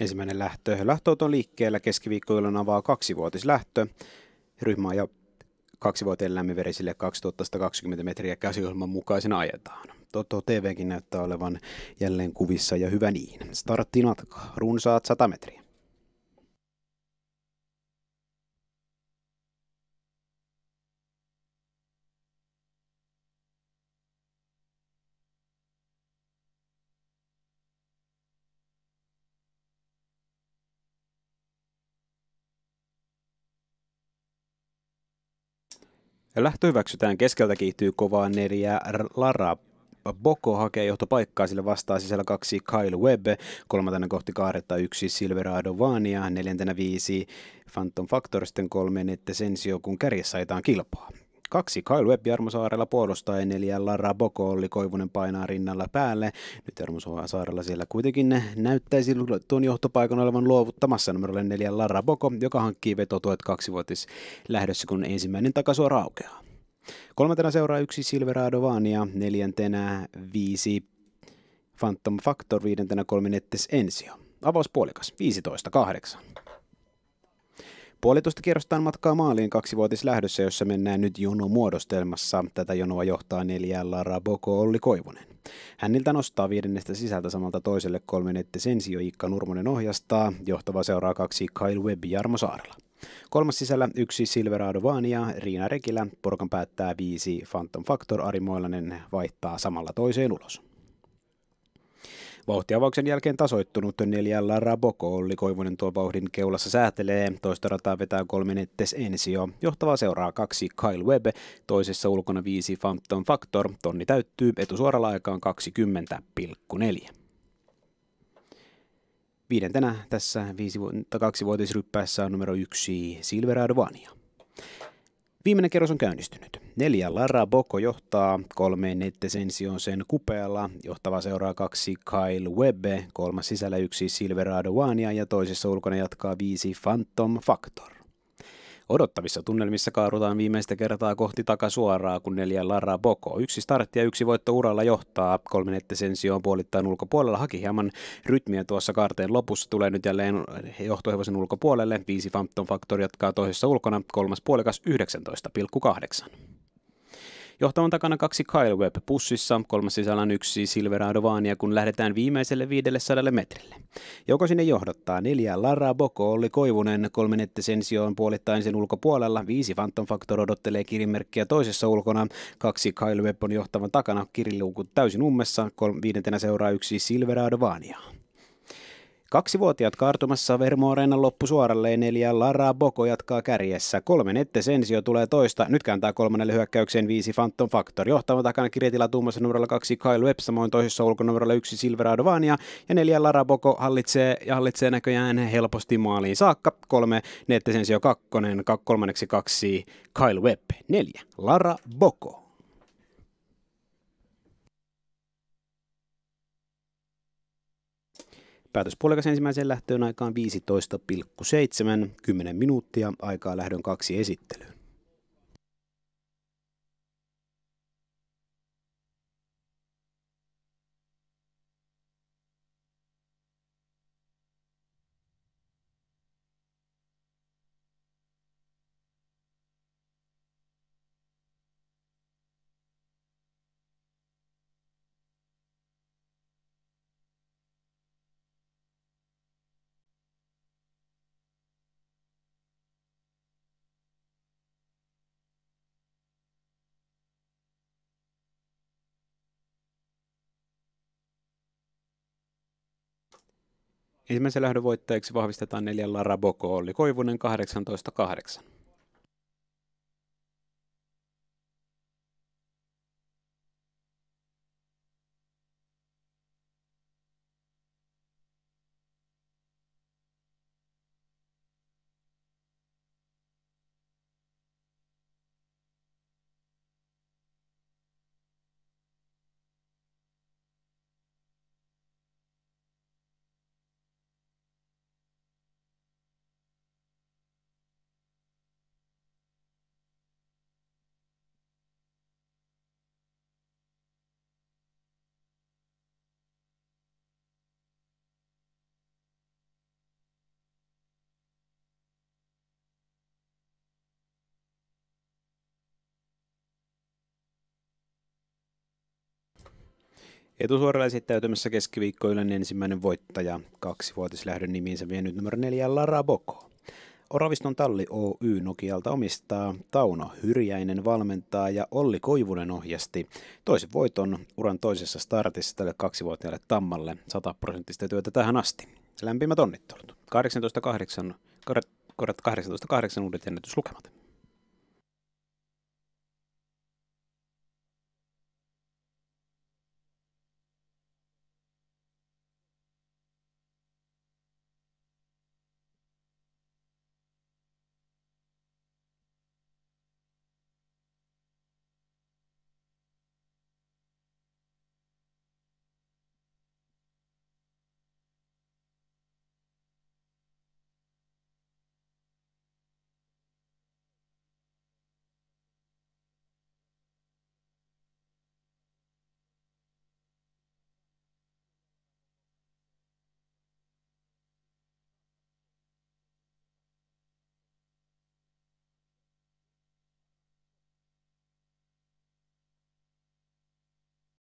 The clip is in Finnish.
Ensimmäinen lähtö. Lähtöauto on liikkeellä keskiviikkoillan avaa kaksivuotislähtö. Ryhmä ja kaksivuotiaan lämminverisille 2120 metriä käsiohjelman mukaisena ajetaan. Toto TVkin näyttää olevan jälleen kuvissa ja hyvä niin. Starttinat runsaat 100 metriä. Ja lähtö hyväksytään keskeltä kiihtyy kovaa neljä Lara Boko hakee johtopaikkaa, sille vastaa sisällä kaksi Kyle Webb, kolmantena kohti kaaretta yksi Silverado Vania, neljäntenä viisi Phantom Factor, sitten kolme Nette Sensio, kun kärjessä ajetaan kilpaa. Kaksi Kyle Webb Jarmosaarella Saarella puolustaen, eli Lara Boko oli Koivunen painaa rinnalla päälle. Nyt Jarmosaarella siellä kuitenkin näyttäisi tuon johtopaikan olevan luovuttamassa numero 4 Lara Boko, joka hankkii vetotuet kaksivuotis lähdössä, kun ensimmäinen takasuora aukeaa. Kolmantena seuraa yksi Silverado Vania, neljäntenä viisi Phantom Factor, viidentenä kolminettes Ensio. Avauspuolikas 15.8. Puolitoista kierrostaan matkaa maaliin kaksivuotis lähdössä, jossa mennään nyt jonomuodostelmassa. Tätä jonoa johtaa neljä Lara Boko Olli Koivunen. Häniltä nostaa viidennestä sisältä samalta toiselle kolmen, että Sensio Iikka Nurmonen ohjastaa. Johtava seuraa kaksi Kyle Webb Jarmo Saarla. Kolmas sisällä yksi Silverado Vania, Riina Rekilä, Porkan päättää viisi Phantom Factor, Ari Moilanen vaihtaa samalla toiseen ulos. Vauhtiavauksen jälkeen tasoittunut neljällä Raboko Olli Koivunen tuo vauhdin keulassa säätelee, toista rataa vetää kolmenettes Ensio, johtavaa seuraa kaksi Kyle Webb, toisessa ulkona viisi Phantom Factor, tonni täyttyy etusuoralla aikaan 20,4. Viidentenä tässä viisi kaksivuotisryppäässä on numero yksi Silver Advania. Viimeinen kerros on käynnistynyt. Lara Boko johtaa kolme nettesensioon sen kupeella. Johtava seuraa kaksi Kyle Webbe, kolmas sisällä yksi Silverado Wania ja toisessa ulkona jatkaa viisi Phantom Factor. Odottavissa tunnelmissa kaarutaan viimeistä kertaa kohti takasuoraa, kun neljä Lara Boko. Yksi startti ja yksi voitto uralla johtaa. Kolminette Sensio on puolittain ulkopuolella. Haki hieman rytmiä tuossa kaarteen lopussa. Tulee nyt jälleen johtohevosen ulkopuolelle. Viisi Phantom Factor jatkaa toisessa ulkona. Kolmas puolikas 19,8. Johtavan takana kaksi Kyle Webb pussissa, kolmas on yksi Silverado Vaania, kun lähdetään viimeiselle 500 metrille. Joko sinne johdottaa neljä Lara Boko, oli Koivunen, kolme Ettesensio on puolittain sen ulkopuolella, viisi Phantom Factor odottelee kirimerkkiä toisessa ulkona, kaksi Kyle Webb on johtavan takana, kiriluukut täysin ummessa, kol- viidentenä seuraa yksi Silverado Vaaniaa. Kaksivuotiaat kaartumassa Vermo Areenan loppusuoralle neljä Lara Boko jatkaa kärjessä. Kolmen ette Sensio tulee toista. Nyt kääntää kolmannelle hyökkäykseen viisi Phantom Factor. Johtava takana kirjatila tuumassa numerolla kaksi Kyle Webb, samoin toisessa ulkonumerolla yksi Silverado Vania. Ja neljä Lara Boko hallitsee, ja hallitsee näköjään helposti maaliin saakka. Kolme Nette Sensio kakkonen, kolmanneksi kaksi Kyle Webb. Neljä Lara Boko. Päätöspuolikas ensimmäiseen lähtöön aikaan 15,7, 10 minuuttia, aikaa lähdön kaksi esittelyyn. Ensimmäisen lähdön voittajaksi vahvistetaan neljällä Raboko oli Koivunen 18.8. Etusuoralla esittäytymässä keskiviikkoilainen niin ensimmäinen voittaja, kaksivuotislähdön nimiinsä vienyt numero neljä Lara Boko. Oraviston talli Oy Nokialta omistaa, Tauno Hyrjäinen valmentaa ja Olli Koivunen ohjasti toisen voiton uran toisessa startissa tälle kaksivuotiaalle tammalle. 100 prosenttista työtä tähän asti. Lämpimät onnittelut. 18.8 18.8 uudet ennätyslukemat.